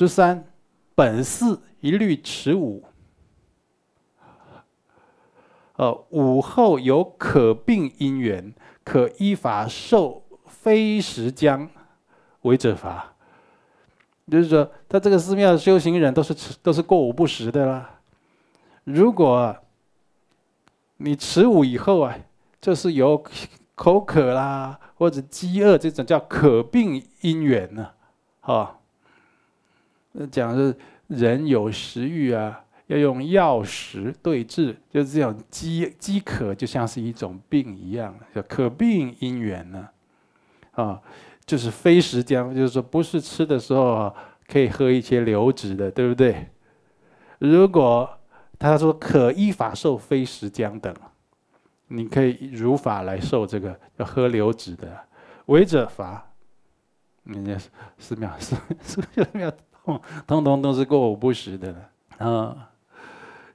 十三，本寺一律持五。呃，午后有可病因缘，可依法受非时将，违者罚。就是说，他这个寺庙修行人都是都是过午不食的啦。如果你持午以后啊，就是有口渴啦，或者饥饿这种叫可病因缘呢，哈。讲是人有食欲啊，要用药食对治，就是这种饥饥渴，就像是一种病一样，叫渴病因缘呢。啊，就是非食姜，就是说不是吃的时候，可以喝一些流质的，对不对？如果他说可依法受非食姜等，你可以如法来受这个，要喝流质的，违者罚。人家寺庙，寺寺庙。通通都是过午不食的了啊！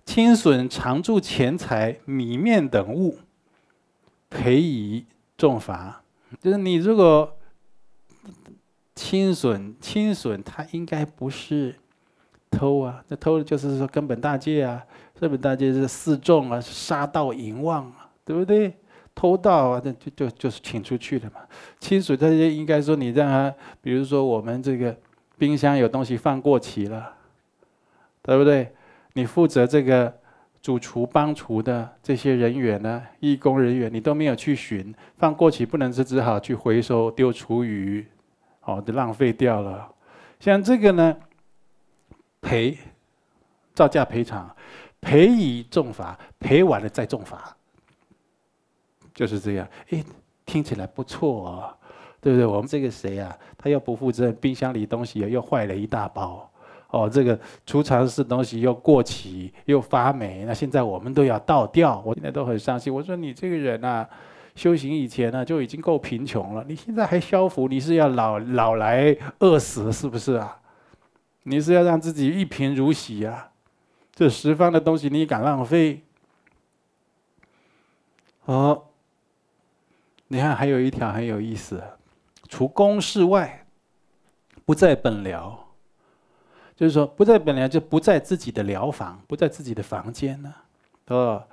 青损常住钱财、米面等物，赔以重罚。就是你如果青损青损，它应该不是偷啊，那偷的就是说根本大戒啊，根本大戒是四众啊，杀盗淫妄啊，对不对？偷盗啊，那就就就是请出去的嘛。清水他就应该说你让他，比如说我们这个。冰箱有东西放过期了，对不对？你负责这个主厨、帮厨的这些人员呢，义工人员，你都没有去寻放过期不能吃，只好去回收丢厨余，哦，就浪费掉了。像这个呢，赔，造价赔偿，赔以重罚，赔完了再重罚，就是这样。诶，听起来不错。哦。对不对？我们这个谁呀？他又不负责，冰箱里东西又坏了一大包，哦，这个储藏室东西又过期又发霉，那现在我们都要倒掉。我现在都很伤心。我说你这个人呐，修行以前呢就已经够贫穷了，你现在还消福？你是要老老来饿死是不是啊？你是要让自己一贫如洗啊？这十方的东西你敢浪费？哦，你看还有一条很有意思。除公事外，不在本疗，就是说不在本疗，就不在自己的疗房，不在自己的房间呢。哦，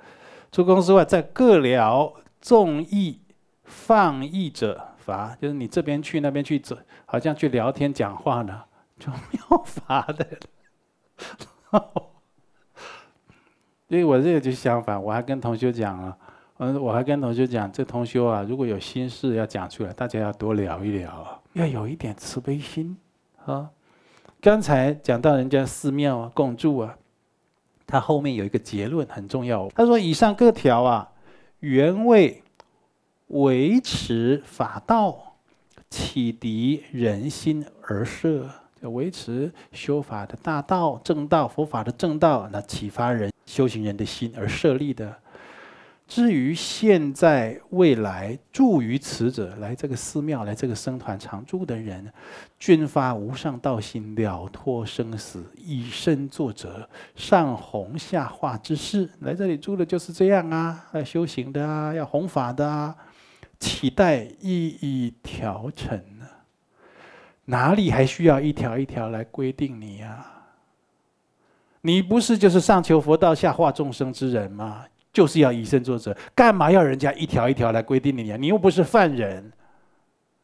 除公事外，在各疗众议放逸者罚，就是你这边去那边去走，好像去聊天讲话呢，就没有罚的。所以我这个就相反，我还跟同学讲了。嗯，我还跟同学讲，这同学啊，如果有心事要讲出来，大家要多聊一聊，要有一点慈悲心啊。刚才讲到人家寺庙啊、共住啊，他后面有一个结论很重要。他说：“以上各条啊，原为维持法道、启迪人心而设，就维持修法的大道、正道、佛法的正道，那启发人修行人的心而设立的。”至于现在、未来住于此者，来这个寺庙、来这个僧团常住的人，均发无上道心，了脱生死，以身作则，上弘下化之事。来这里住的就是这样啊，要修行的啊，要弘法的啊，期待一一调成呢。哪里还需要一条一条来规定你呀？你不是就是上求佛道、下化众生之人吗？就是要以身作则，干嘛要人家一条一条来规定你呀？你又不是犯人，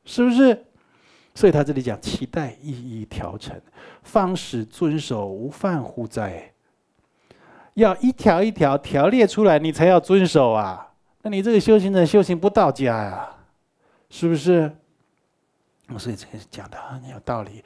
是不是？所以他这里讲，期待一一调成，方使遵守无犯乎哉？要一条一条条列出来，你才要遵守啊！那你这个修行者修行不到家呀，是不是？所以这个讲的很有道理。